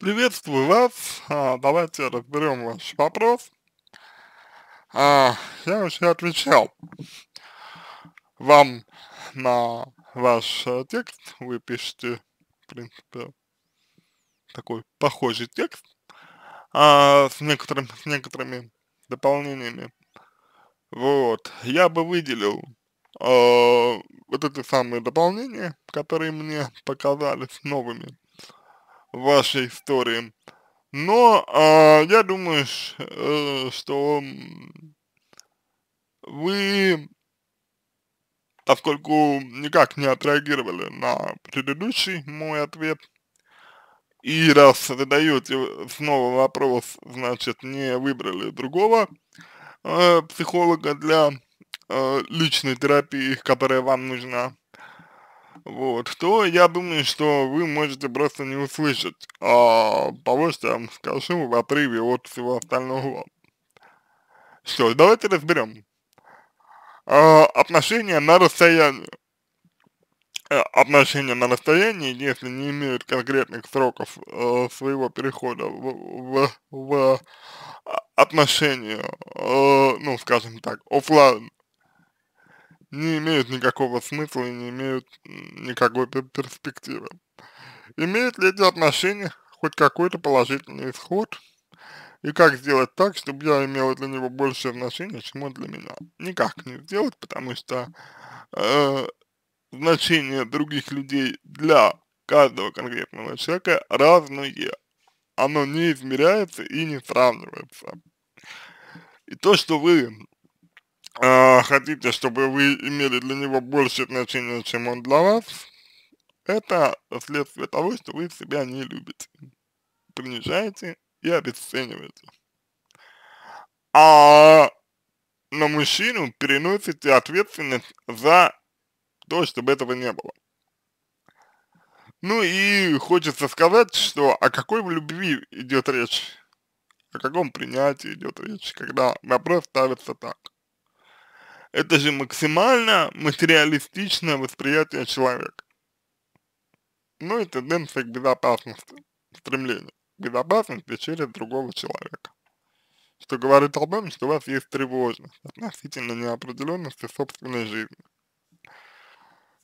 Приветствую вас. А, давайте разберем ваш вопрос. А, я уже отвечал вам на ваш э, текст. Вы пишете, в принципе, такой похожий текст а, с, некоторым, с некоторыми дополнениями. Вот. Я бы выделил э, вот эти самые дополнения, которые мне показались новыми вашей истории. Но э, я думаю, э, что вы, поскольку никак не отреагировали на предыдущий мой ответ, и раз задаете снова вопрос, значит, не выбрали другого э, психолога для э, личной терапии, которая вам нужна, вот, то я думаю, что вы можете просто не услышать а, того, что я вам скажу в отрыве от всего остального. Что ж, давайте разберем. А, отношения на расстоянии. Э, отношения на расстоянии, если не имеют конкретных сроков а, своего перехода в, в, в а, отношения, а, ну, скажем так, офлайн не имеют никакого смысла и не имеют никакой перспективы. Имеет ли эти отношения хоть какой-то положительный исход? И как сделать так, чтобы я имела для него большее значение, чем он для меня? Никак не сделать, потому что э, значение других людей для каждого конкретного человека разное. Оно не измеряется и не сравнивается. И то, что вы э, хотите, чтобы вы имели для него больше значения, чем он для вас, это следствие того, что вы себя не любите, принижаете и обесцениваете. А на мужчину переносите ответственность за то, чтобы этого не было. Ну и хочется сказать, что о какой любви идет речь, о каком принятии идет речь, когда вопрос ставится так. Это же максимально материалистичное восприятие человека. Ну и тенденция к безопасности, стремление к безопасности через другого человека. Что говорит об этом, что у вас есть тревожность относительно неопределенности собственной жизни.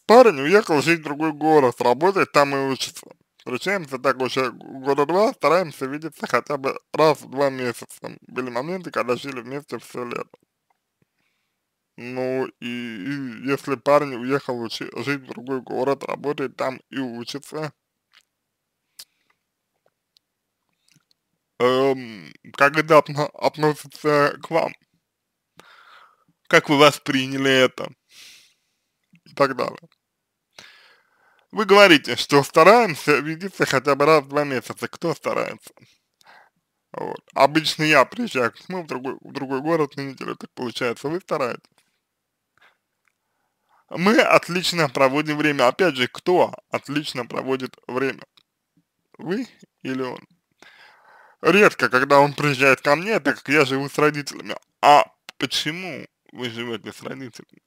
Парень уехал жить в другой город, работает там и учится. Встречаемся так уже года два, стараемся видеться хотя бы раз в два месяца. Были моменты, когда жили вместе все лето. Ну и, и если парень уехал учи, жить в другой город, работает там и учится, эм, как это отно относится к вам? Как вы восприняли это? И так далее. Вы говорите, что стараемся видеться хотя бы раз в два месяца. Кто старается? Вот. Обычно я приезжаю к нему в другой, в другой город на неделю, так получается, вы стараетесь. Мы отлично проводим время. Опять же, кто отлично проводит время? Вы или он? Редко, когда он приезжает ко мне, так как я живу с родителями. А почему вы живете с родителями?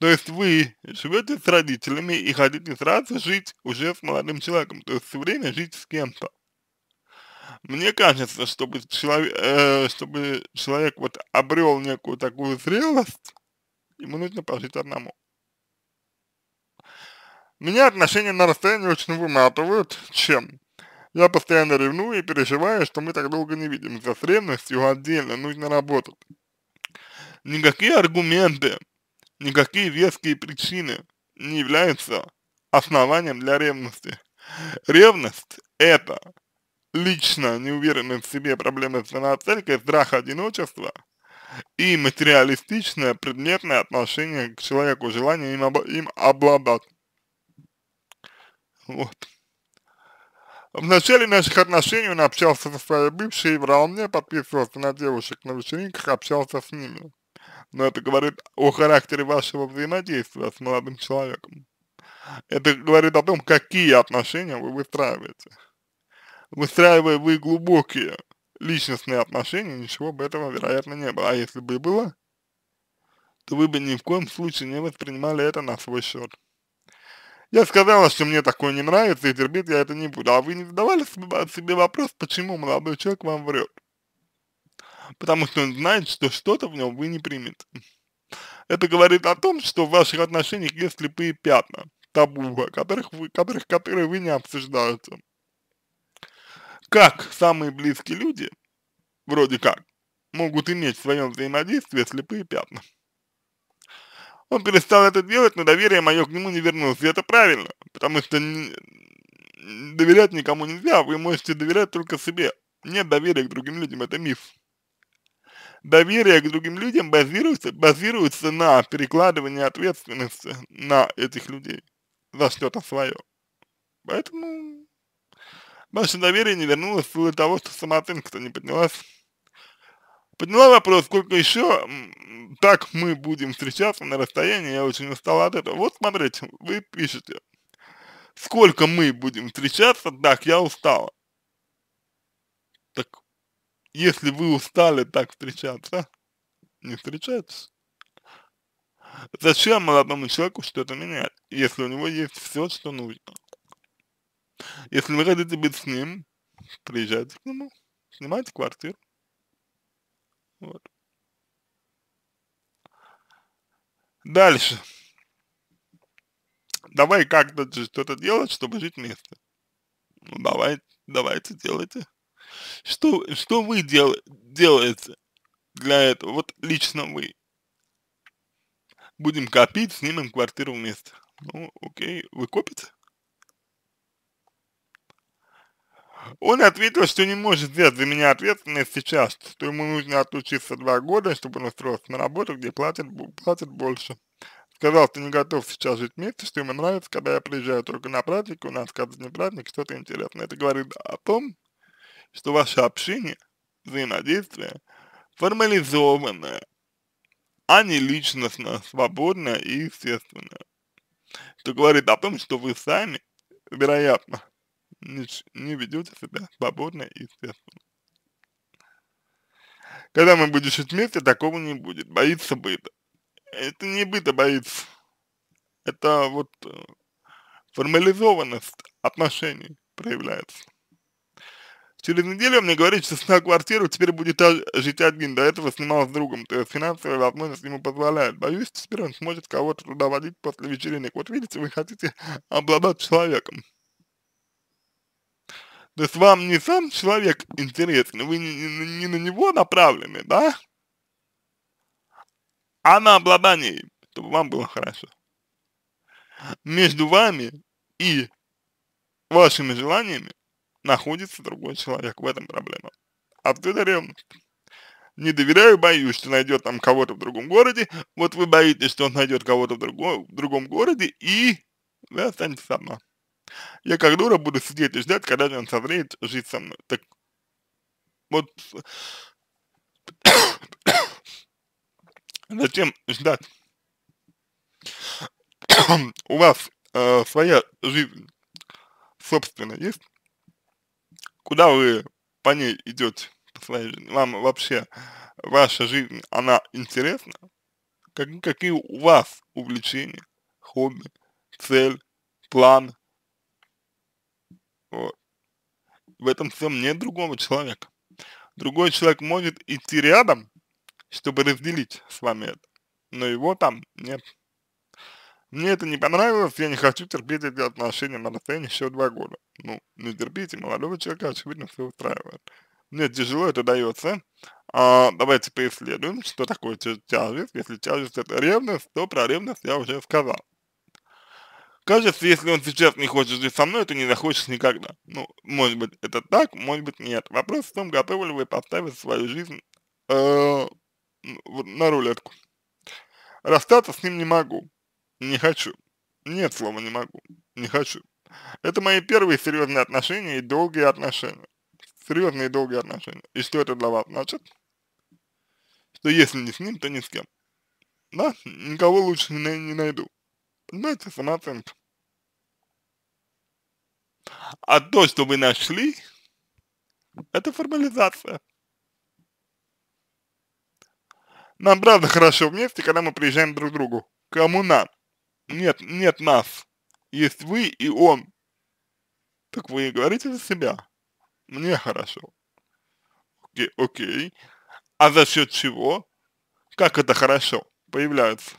То есть вы живете с родителями и хотите сразу жить уже с молодым человеком, то есть все время жить с кем-то. Мне кажется, чтобы человек, э, чтобы человек вот обрел некую такую зрелость, ему нужно пожить одному. Меня отношения на расстоянии очень выматывают. Чем? Я постоянно ревную и переживаю, что мы так долго не видимся. С ревностью отдельно нужно работать. Никакие аргументы, никакие веские причины не являются основанием для ревности. Ревность – это лично неуверенность в себе, проблемы с самооценкой, страх одиночества – и материалистичное предметное отношение к человеку, желание им, об, им обладать. Вот. В начале наших отношений он общался со своей бывшей, врал мне, подписывался на девушек на вечеринках, общался с ними. Но это говорит о характере вашего взаимодействия с молодым человеком. Это говорит о том, какие отношения вы выстраиваете. Выстраивая вы глубокие личностные отношения, ничего бы этого, вероятно, не было. А если бы и было, то вы бы ни в коем случае не воспринимали это на свой счет. Я сказала, что мне такое не нравится, и терпеть я это не буду. А вы не задавали себе вопрос, почему молодой человек вам врет? Потому что он знает, что что-то в нем вы не примете. Это говорит о том, что в ваших отношениях есть слепые пятна, табу, которых вы, которых, которые вы не обсуждаете как самые близкие люди, вроде как, могут иметь в своем взаимодействии слепые пятна. Он перестал это делать, но доверие мое к нему не вернулось, и это правильно, потому что доверять никому нельзя, вы можете доверять только себе. Нет доверия к другим людям, это миф. Доверие к другим людям базируется, базируется на перекладывании ответственности на этих людей за что-то свое. Поэтому Ваше доверие не вернулось в того, что самооценка-то не поднялась. Подняла вопрос, сколько еще так мы будем встречаться на расстоянии, я очень устала от этого. Вот смотрите, вы пишете, сколько мы будем встречаться, так, я устала. Так, если вы устали так встречаться, не встречайтесь. Зачем молодому человеку что-то менять, если у него есть все, что нужно? Если вы хотите быть с ним, приезжайте к нему, снимайте квартиру. Вот. Дальше. Давай как-то что-то делать, чтобы жить вместе. Ну, давай, давайте делайте. Что, что вы дел, делаете для этого? Вот лично вы. Будем копить, снимем квартиру вместе. Ну, окей, вы копите? Он ответил, что не может взять за меня ответственность сейчас, что ему нужно отучиться два года, чтобы он устроился на работу, где платят, платят больше. Сказал, что не готов сейчас жить вместе, что ему нравится, когда я приезжаю только на праздник, у нас каждый день праздник, что-то интересное. Это говорит о том, что ваше общение, взаимодействие формализованное, а не личностно свободное и естественное. Что говорит о том, что вы сами, вероятно, не ведете себя свободно и естественно. Когда мы будешь вместе, такого не будет. Боится быта. Это не быта боится. Это вот э, формализованность отношений проявляется. Через неделю мне говорит, что снял квартиру, теперь будет жить один. До этого снимал с другом, то есть финансовая возможность ему позволяет. Боюсь, теперь он сможет кого-то туда водить после вечеринок. Вот видите, вы хотите обладать человеком. То есть вам не сам человек интересен, вы не, не, не на него направлены, да? А на обладание, чтобы вам было хорошо. Между вами и вашими желаниями находится другой человек. В этом проблема. Открыта ревность. Не доверяю, боюсь, что найдет там кого-то в другом городе. Вот вы боитесь, что он найдет кого-то в, другом в другом городе, и вы останетесь одна. Я как дура буду сидеть и ждать, когда он созреет жить со мной. Так вот зачем ждать? У вас э, своя жизнь собственно есть? Куда вы по ней идете? По своей жизни? Вам вообще ваша жизнь, она интересна? Как, какие у вас увлечения, хобби, цель, план, В этом всем нет другого человека. Другой человек может идти рядом, чтобы разделить с вами это, но его там нет. Мне это не понравилось, я не хочу терпеть эти отношения на расстоянии еще два года. Ну, не терпите, молодого человека, очевидно, все устраивает. Мне тяжело это дается. А, давайте поисследуем, что такое тяжесть. Если тяжесть это ревность, то про ревность я уже сказал. Кажется, если он сейчас не хочет жить со мной, то не захочет никогда. Ну, может быть, это так, может быть, нет. Вопрос в том, готовы ли вы поставить свою жизнь э, на рулетку. Расстаться с ним не могу. Не хочу. Нет слова не могу. Не хочу. Это мои первые серьезные отношения и долгие отношения. Серьезные и долгие отношения. И что это для вас значит? Что если не с ним, то ни с кем. Да? Никого лучше не, не найду. Понимаете, ну, самооценка. А то, что вы нашли, это формализация. Нам правда хорошо вместе, когда мы приезжаем друг к другу. Кому нам? Нет, нет нас. Есть вы и он. Так вы и говорите за себя. Мне хорошо. Окей, окей. А за счет чего? Как это хорошо появляется?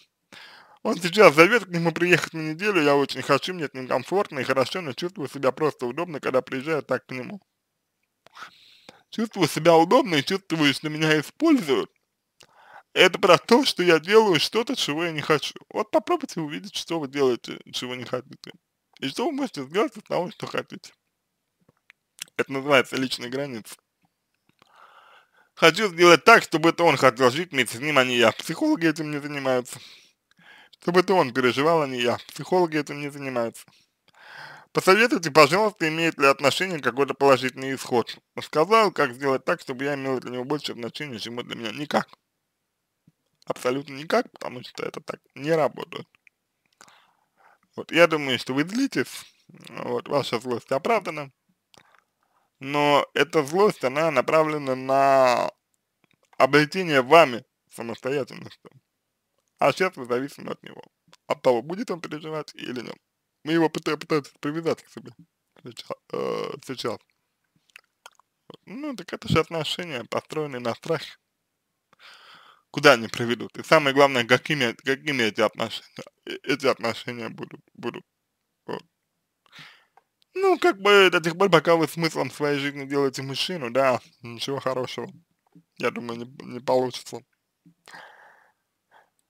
Он сейчас зовет к нему приехать на неделю, я очень хочу, мне это некомфортно и хорошо, но чувствую себя просто удобно, когда приезжаю так к нему. Чувствую себя удобно и чувствую, что меня используют. Это про то, что я делаю что-то, чего я не хочу. Вот попробуйте увидеть, что вы делаете, чего не хотите. И что вы можете сделать из того, что хотите. Это называется личная граница. Хочу сделать так, чтобы это он хотел жить вместе с ним, а не я. Психологи этим не занимаются чтобы это он переживал, а не я. Психологи этим не занимаются. Посоветуйте, пожалуйста, имеет ли отношение какой-то положительный исход. Сказал, как сделать так, чтобы я имел для него больше значения, чем для меня. Никак. Абсолютно никак, потому что это так не работает. Вот, я думаю, что вы злитесь, вот, ваша злость оправдана, но эта злость, она направлена на обретение вами самостоятельности. А сейчас мы зависим от него. От того, будет он переживать или нет. Мы его пытаемся привязать к себе сейчас. Э, сейчас. Ну, так это же отношения, построенные на страхе. Куда они приведут? И самое главное, какими, какими эти отношения, э, эти отношения будут. будут. Вот. Ну, как бы до тех пор, пока вы смыслом своей жизни делаете мужчину, да, ничего хорошего, я думаю, не, не получится.